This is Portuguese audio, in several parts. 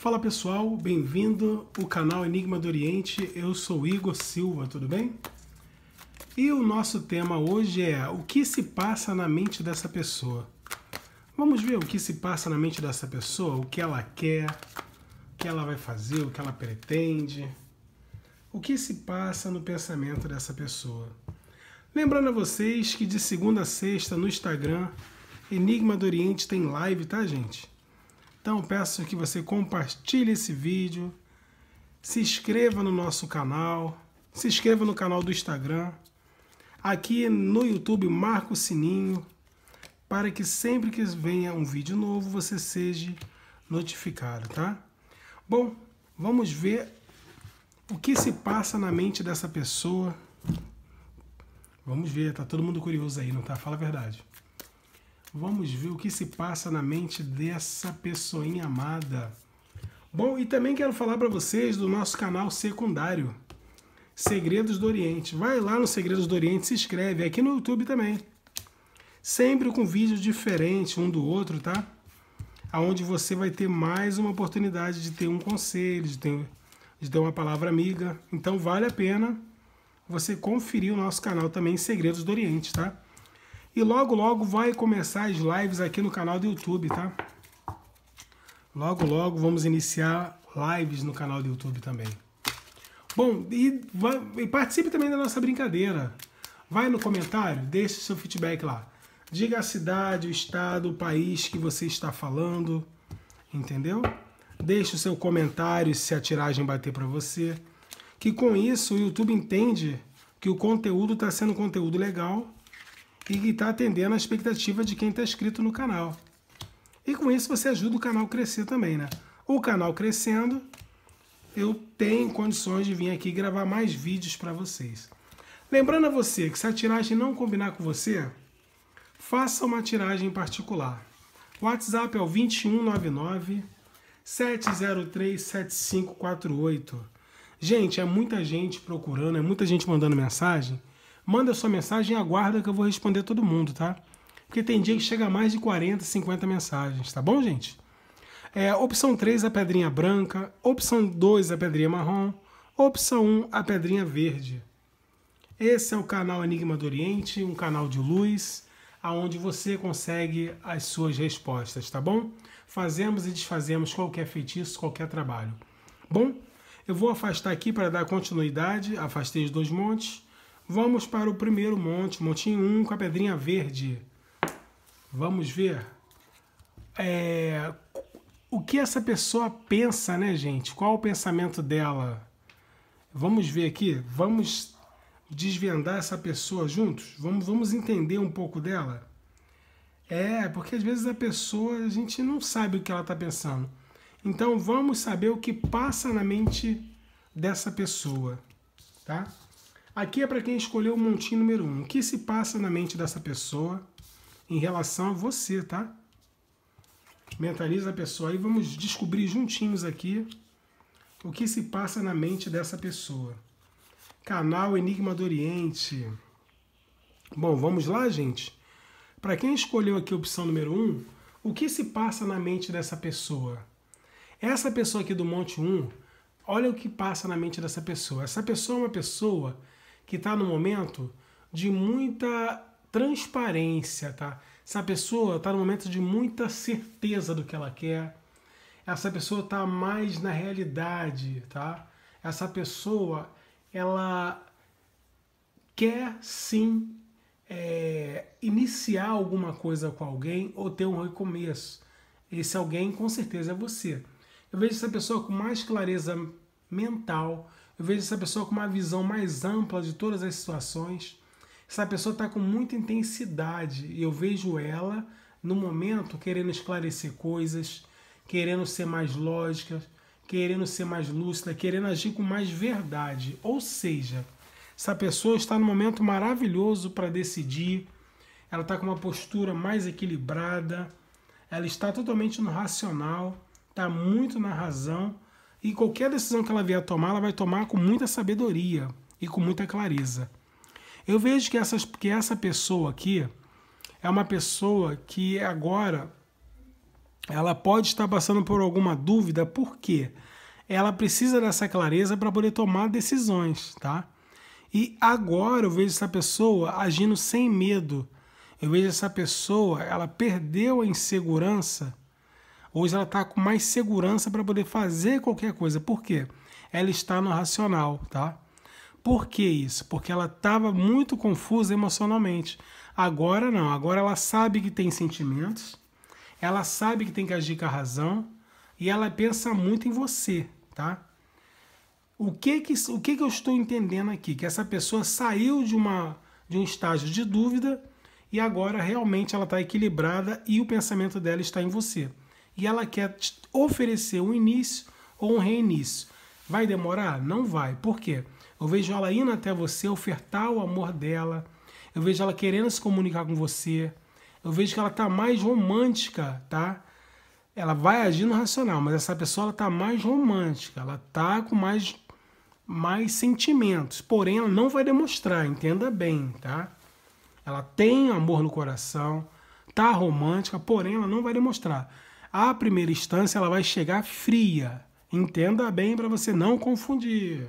Fala pessoal, bem-vindo ao canal Enigma do Oriente. Eu sou Igor Silva, tudo bem? E o nosso tema hoje é o que se passa na mente dessa pessoa. Vamos ver o que se passa na mente dessa pessoa, o que ela quer, o que ela vai fazer, o que ela pretende. O que se passa no pensamento dessa pessoa. Lembrando a vocês que de segunda a sexta no Instagram, Enigma do Oriente tem live, tá, gente? Então peço que você compartilhe esse vídeo, se inscreva no nosso canal, se inscreva no canal do Instagram, aqui no YouTube marca o sininho para que sempre que venha um vídeo novo você seja notificado, tá? Bom, vamos ver o que se passa na mente dessa pessoa. Vamos ver, tá todo mundo curioso aí, não tá? Fala a verdade. Vamos ver o que se passa na mente dessa pessoinha amada. Bom, e também quero falar para vocês do nosso canal secundário, Segredos do Oriente. Vai lá no Segredos do Oriente, se inscreve, aqui no YouTube também. Sempre com vídeos diferentes um do outro, tá? Aonde você vai ter mais uma oportunidade de ter um conselho, de ter, de ter uma palavra amiga. Então vale a pena você conferir o nosso canal também, Segredos do Oriente, tá? E logo, logo vai começar as lives aqui no canal do YouTube, tá? Logo, logo vamos iniciar lives no canal do YouTube também. Bom, e, e participe também da nossa brincadeira. Vai no comentário, deixe seu feedback lá. Diga a cidade, o estado, o país que você está falando, entendeu? Deixe o seu comentário se a tiragem bater para você. Que com isso o YouTube entende que o conteúdo está sendo conteúdo legal e que está atendendo a expectativa de quem está inscrito no canal. E com isso você ajuda o canal a crescer também, né? O canal crescendo, eu tenho condições de vir aqui gravar mais vídeos para vocês. Lembrando a você que se a tiragem não combinar com você, faça uma tiragem particular. O WhatsApp é o 2199 703 7548. Gente, é muita gente procurando, é muita gente mandando mensagem manda sua mensagem e aguarda que eu vou responder todo mundo, tá? Porque tem dia que chega a mais de 40, 50 mensagens, tá bom, gente? É, opção 3, a pedrinha branca. Opção 2, a pedrinha marrom. Opção 1, a pedrinha verde. Esse é o canal Enigma do Oriente, um canal de luz, aonde você consegue as suas respostas, tá bom? Fazemos e desfazemos qualquer feitiço, qualquer trabalho. Bom, eu vou afastar aqui para dar continuidade. Afastei os dois montes. Vamos para o primeiro monte, montinho 1 um, com a pedrinha verde. Vamos ver é, o que essa pessoa pensa, né, gente? Qual o pensamento dela? Vamos ver aqui, vamos desvendar essa pessoa juntos? Vamos, vamos entender um pouco dela? É, porque às vezes a pessoa, a gente não sabe o que ela está pensando. Então vamos saber o que passa na mente dessa pessoa, tá? Aqui é para quem escolheu o montinho número 1. Um. O que se passa na mente dessa pessoa em relação a você, tá? Mentaliza a pessoa e vamos descobrir juntinhos aqui o que se passa na mente dessa pessoa. Canal Enigma do Oriente. Bom, vamos lá, gente? Para quem escolheu aqui a opção número 1, um, o que se passa na mente dessa pessoa? Essa pessoa aqui do Monte 1, olha o que passa na mente dessa pessoa. Essa pessoa é uma pessoa que está no momento de muita transparência, tá? Essa pessoa está no momento de muita certeza do que ela quer. Essa pessoa está mais na realidade, tá? Essa pessoa, ela quer sim é, iniciar alguma coisa com alguém ou ter um recomeço. Esse alguém com certeza é você. Eu vejo essa pessoa com mais clareza mental, eu vejo essa pessoa com uma visão mais ampla de todas as situações. Essa pessoa está com muita intensidade e eu vejo ela, no momento, querendo esclarecer coisas, querendo ser mais lógica, querendo ser mais lúcida, querendo agir com mais verdade. Ou seja, essa pessoa está num momento maravilhoso para decidir, ela está com uma postura mais equilibrada, ela está totalmente no racional, está muito na razão e qualquer decisão que ela vier a tomar, ela vai tomar com muita sabedoria e com muita clareza. Eu vejo que, essas, que essa pessoa aqui é uma pessoa que agora ela pode estar passando por alguma dúvida, porque ela precisa dessa clareza para poder tomar decisões, tá? E agora eu vejo essa pessoa agindo sem medo. Eu vejo essa pessoa, ela perdeu a insegurança Hoje ela está com mais segurança para poder fazer qualquer coisa. Por quê? Ela está no racional, tá? Por que isso? Porque ela estava muito confusa emocionalmente. Agora não, agora ela sabe que tem sentimentos, ela sabe que tem que agir com a razão e ela pensa muito em você, tá? O que que, o que, que eu estou entendendo aqui? Que essa pessoa saiu de, uma, de um estágio de dúvida e agora realmente ela está equilibrada e o pensamento dela está em você e ela quer oferecer um início ou um reinício. Vai demorar? Não vai. Por quê? Eu vejo ela indo até você ofertar o amor dela. Eu vejo ela querendo se comunicar com você. Eu vejo que ela está mais romântica, tá? Ela vai agindo racional, mas essa pessoa ela tá mais romântica, ela tá com mais mais sentimentos, porém ela não vai demonstrar, entenda bem, tá? Ela tem amor no coração, tá romântica, porém ela não vai demonstrar à primeira instância ela vai chegar fria. Entenda bem para você não confundir.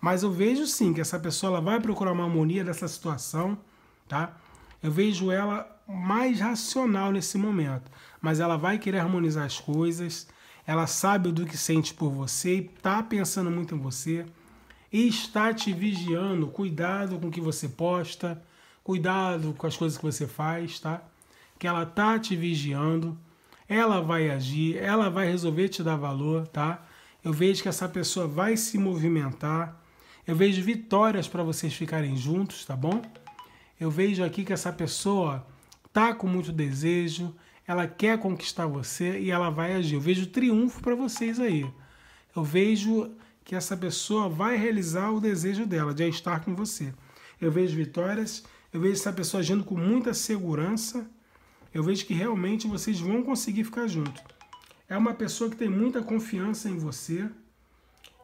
Mas eu vejo sim que essa pessoa ela vai procurar uma harmonia dessa situação, tá? Eu vejo ela mais racional nesse momento, mas ela vai querer harmonizar as coisas. Ela sabe do que sente por você e tá pensando muito em você e está te vigiando. Cuidado com o que você posta, cuidado com as coisas que você faz, tá? Que ela tá te vigiando ela vai agir, ela vai resolver te dar valor, tá? Eu vejo que essa pessoa vai se movimentar. Eu vejo vitórias para vocês ficarem juntos, tá bom? Eu vejo aqui que essa pessoa tá com muito desejo, ela quer conquistar você e ela vai agir. Eu vejo triunfo para vocês aí. Eu vejo que essa pessoa vai realizar o desejo dela de estar com você. Eu vejo vitórias, eu vejo essa pessoa agindo com muita segurança eu vejo que realmente vocês vão conseguir ficar junto. É uma pessoa que tem muita confiança em você,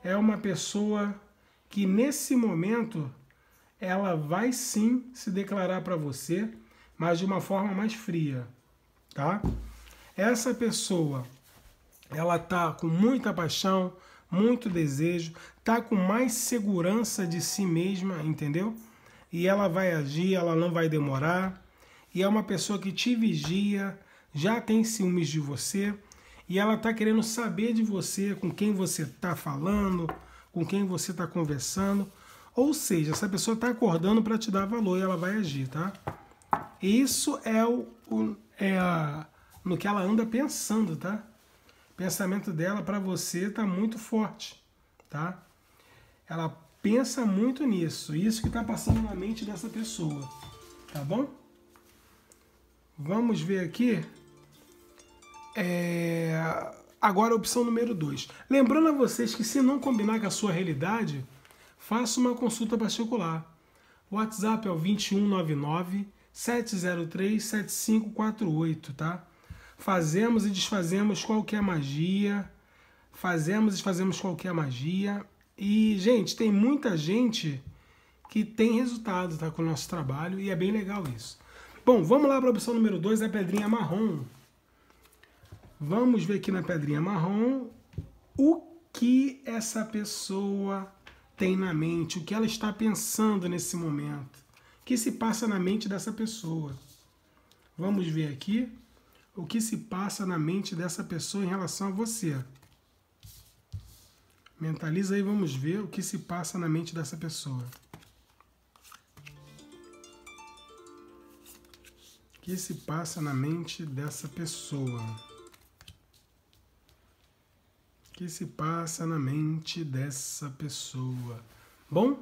é uma pessoa que nesse momento ela vai sim se declarar para você, mas de uma forma mais fria, tá? Essa pessoa ela tá com muita paixão, muito desejo, tá com mais segurança de si mesma, entendeu? E ela vai agir, ela não vai demorar e é uma pessoa que te vigia, já tem ciúmes de você e ela está querendo saber de você, com quem você está falando, com quem você está conversando. Ou seja, essa pessoa está acordando para te dar valor e ela vai agir, tá? Isso é o, o é a, no que ela anda pensando, tá? O pensamento dela para você está muito forte, tá? Ela pensa muito nisso, isso que está passando na mente dessa pessoa, tá bom? Vamos ver aqui. É... Agora a opção número 2. Lembrando a vocês que se não combinar com a sua realidade, faça uma consulta particular. O WhatsApp é o 2199 703 7548, tá? Fazemos e desfazemos qualquer magia. Fazemos e desfazemos qualquer magia. E, gente, tem muita gente que tem resultado tá, com o nosso trabalho e é bem legal isso. Bom, vamos lá para a opção número 2, a é pedrinha marrom. Vamos ver aqui na pedrinha marrom o que essa pessoa tem na mente, o que ela está pensando nesse momento, o que se passa na mente dessa pessoa. Vamos ver aqui o que se passa na mente dessa pessoa em relação a você. Mentaliza e vamos ver o que se passa na mente dessa pessoa. que se passa na mente dessa pessoa? O que se passa na mente dessa pessoa? Bom,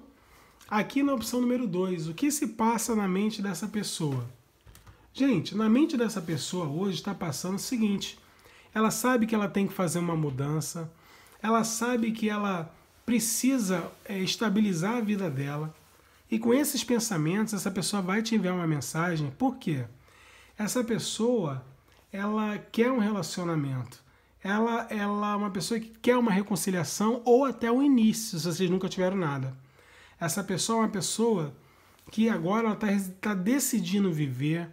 aqui na opção número 2, o que se passa na mente dessa pessoa? Gente, na mente dessa pessoa hoje está passando o seguinte: ela sabe que ela tem que fazer uma mudança, ela sabe que ela precisa é, estabilizar a vida dela. E com esses pensamentos, essa pessoa vai te enviar uma mensagem. Por quê? Essa pessoa, ela quer um relacionamento. Ela, ela é uma pessoa que quer uma reconciliação ou até o início, se vocês nunca tiveram nada. Essa pessoa é uma pessoa que agora ela está tá decidindo viver.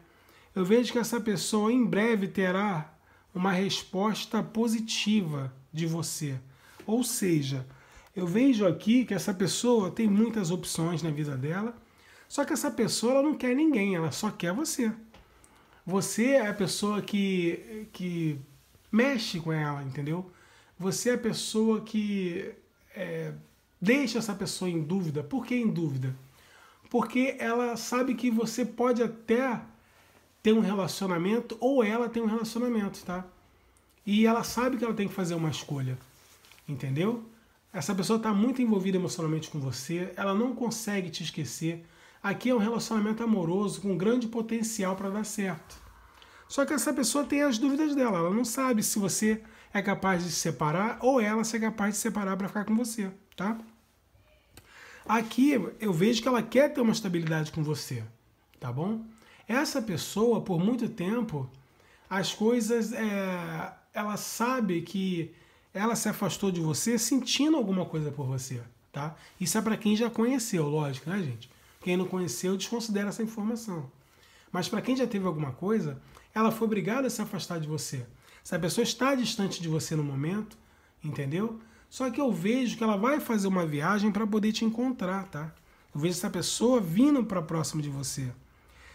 Eu vejo que essa pessoa em breve terá uma resposta positiva de você. Ou seja, eu vejo aqui que essa pessoa tem muitas opções na vida dela, só que essa pessoa ela não quer ninguém, ela só quer você. Você é a pessoa que, que mexe com ela, entendeu? Você é a pessoa que é, deixa essa pessoa em dúvida. Por que em dúvida? Porque ela sabe que você pode até ter um relacionamento ou ela tem um relacionamento, tá? E ela sabe que ela tem que fazer uma escolha, entendeu? Essa pessoa está muito envolvida emocionalmente com você, ela não consegue te esquecer, Aqui é um relacionamento amoroso com grande potencial para dar certo. Só que essa pessoa tem as dúvidas dela, ela não sabe se você é capaz de se separar ou ela se é capaz de se separar para ficar com você, tá? Aqui eu vejo que ela quer ter uma estabilidade com você, tá bom? Essa pessoa, por muito tempo, as coisas, é, ela sabe que ela se afastou de você sentindo alguma coisa por você, tá? Isso é para quem já conheceu, lógico, né, gente? Quem não conheceu desconsidera essa informação. Mas para quem já teve alguma coisa, ela foi obrigada a se afastar de você. Se a pessoa está distante de você no momento, entendeu? Só que eu vejo que ela vai fazer uma viagem para poder te encontrar, tá? Eu vejo essa pessoa vindo para próximo de você.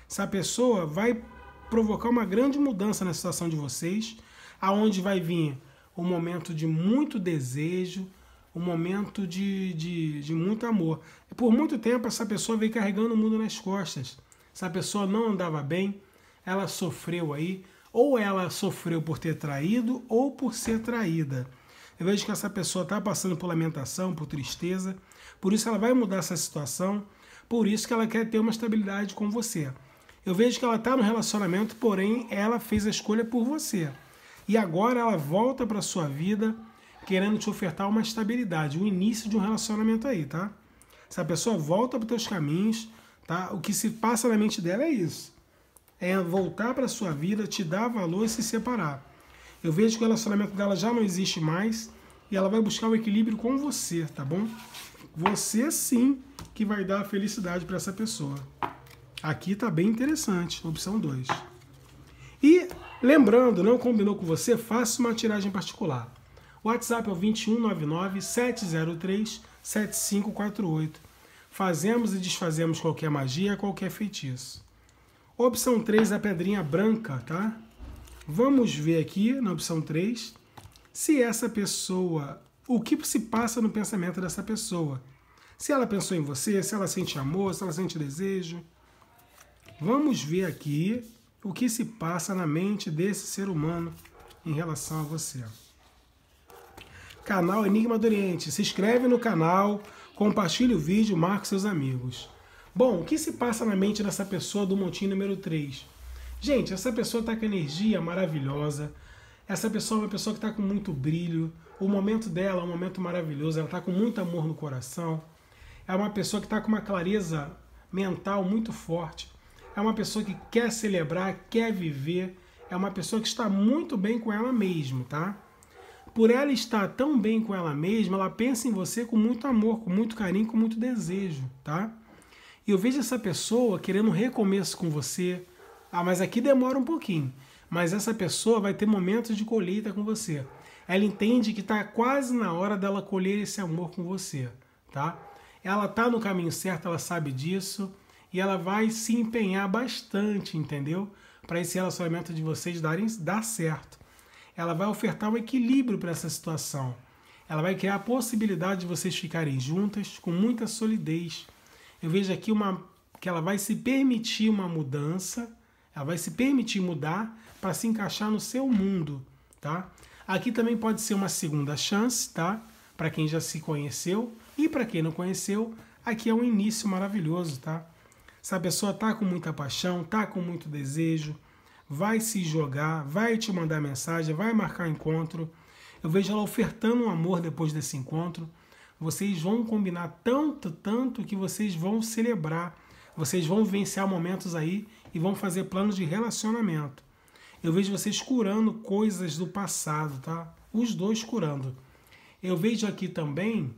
Essa pessoa vai provocar uma grande mudança na situação de vocês, aonde vai vir o momento de muito desejo, um momento de, de, de muito amor. por muito tempo essa pessoa veio carregando o mundo nas costas. Essa pessoa não andava bem, ela sofreu aí, ou ela sofreu por ter traído ou por ser traída. Eu vejo que essa pessoa está passando por lamentação, por tristeza, por isso ela vai mudar essa situação, por isso que ela quer ter uma estabilidade com você. Eu vejo que ela está no relacionamento, porém ela fez a escolha por você. E agora ela volta para sua vida querendo te ofertar uma estabilidade, o início de um relacionamento aí, tá? Essa pessoa volta para os teus caminhos, tá? O que se passa na mente dela é isso. É voltar para sua vida, te dar valor e se separar. Eu vejo que o relacionamento dela já não existe mais e ela vai buscar o equilíbrio com você, tá bom? Você sim que vai dar a felicidade para essa pessoa. Aqui tá bem interessante, opção 2. E lembrando, não combinou com você, faça uma tiragem particular. WhatsApp é o 2199-703-7548. Fazemos e desfazemos qualquer magia, qualquer feitiço. Opção 3, é a pedrinha branca, tá? Vamos ver aqui na opção 3 se essa pessoa, o que se passa no pensamento dessa pessoa. Se ela pensou em você, se ela sente amor, se ela sente desejo. Vamos ver aqui o que se passa na mente desse ser humano em relação a você canal Enigma do Oriente. Se inscreve no canal, compartilha o vídeo, marque seus amigos. Bom, o que se passa na mente dessa pessoa do montinho número 3? Gente, essa pessoa está com energia maravilhosa. Essa pessoa é uma pessoa que está com muito brilho. O momento dela é um momento maravilhoso. Ela está com muito amor no coração. É uma pessoa que está com uma clareza mental muito forte. É uma pessoa que quer celebrar, quer viver. É uma pessoa que está muito bem com ela mesma, tá? Por ela estar tão bem com ela mesma, ela pensa em você com muito amor, com muito carinho, com muito desejo, tá? E eu vejo essa pessoa querendo um recomeço com você. Ah, mas aqui demora um pouquinho. Mas essa pessoa vai ter momentos de colheita com você. Ela entende que está quase na hora dela colher esse amor com você, tá? Ela tá no caminho certo, ela sabe disso e ela vai se empenhar bastante, entendeu? Para esse relacionamento de vocês darem, dar certo ela vai ofertar um equilíbrio para essa situação. Ela vai criar a possibilidade de vocês ficarem juntas com muita solidez. Eu vejo aqui uma que ela vai se permitir uma mudança, ela vai se permitir mudar para se encaixar no seu mundo, tá? Aqui também pode ser uma segunda chance, tá? Para quem já se conheceu e para quem não conheceu, aqui é um início maravilhoso, tá? a pessoa tá com muita paixão, tá com muito desejo, vai se jogar, vai te mandar mensagem, vai marcar encontro. Eu vejo ela ofertando um amor depois desse encontro. Vocês vão combinar tanto, tanto que vocês vão celebrar. Vocês vão vencer momentos aí e vão fazer planos de relacionamento. Eu vejo vocês curando coisas do passado, tá? Os dois curando. Eu vejo aqui também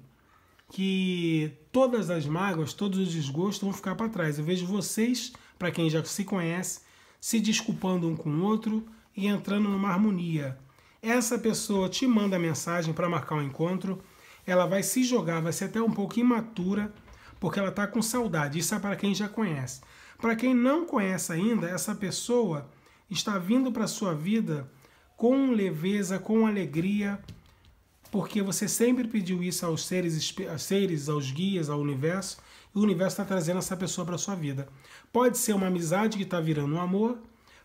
que todas as mágoas, todos os desgostos vão ficar para trás. Eu vejo vocês, para quem já se conhece, se desculpando um com o outro e entrando numa harmonia. Essa pessoa te manda mensagem para marcar um encontro, ela vai se jogar, vai ser até um pouco imatura, porque ela está com saudade. Isso é para quem já conhece. Para quem não conhece ainda, essa pessoa está vindo para sua vida com leveza, com alegria, porque você sempre pediu isso aos seres, aos seres, aos guias, ao universo, o universo está trazendo essa pessoa para sua vida. Pode ser uma amizade que está virando um amor,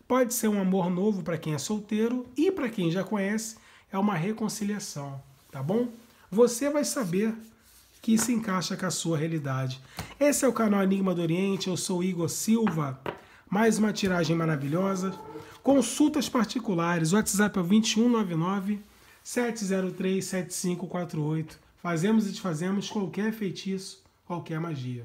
pode ser um amor novo para quem é solteiro e para quem já conhece, é uma reconciliação, tá bom? Você vai saber que se encaixa com a sua realidade. Esse é o canal Enigma do Oriente, eu sou Igor Silva. Mais uma tiragem maravilhosa. Consultas particulares, o WhatsApp é o 2199 703 7548. Fazemos e desfazemos qualquer feitiço qualquer magia.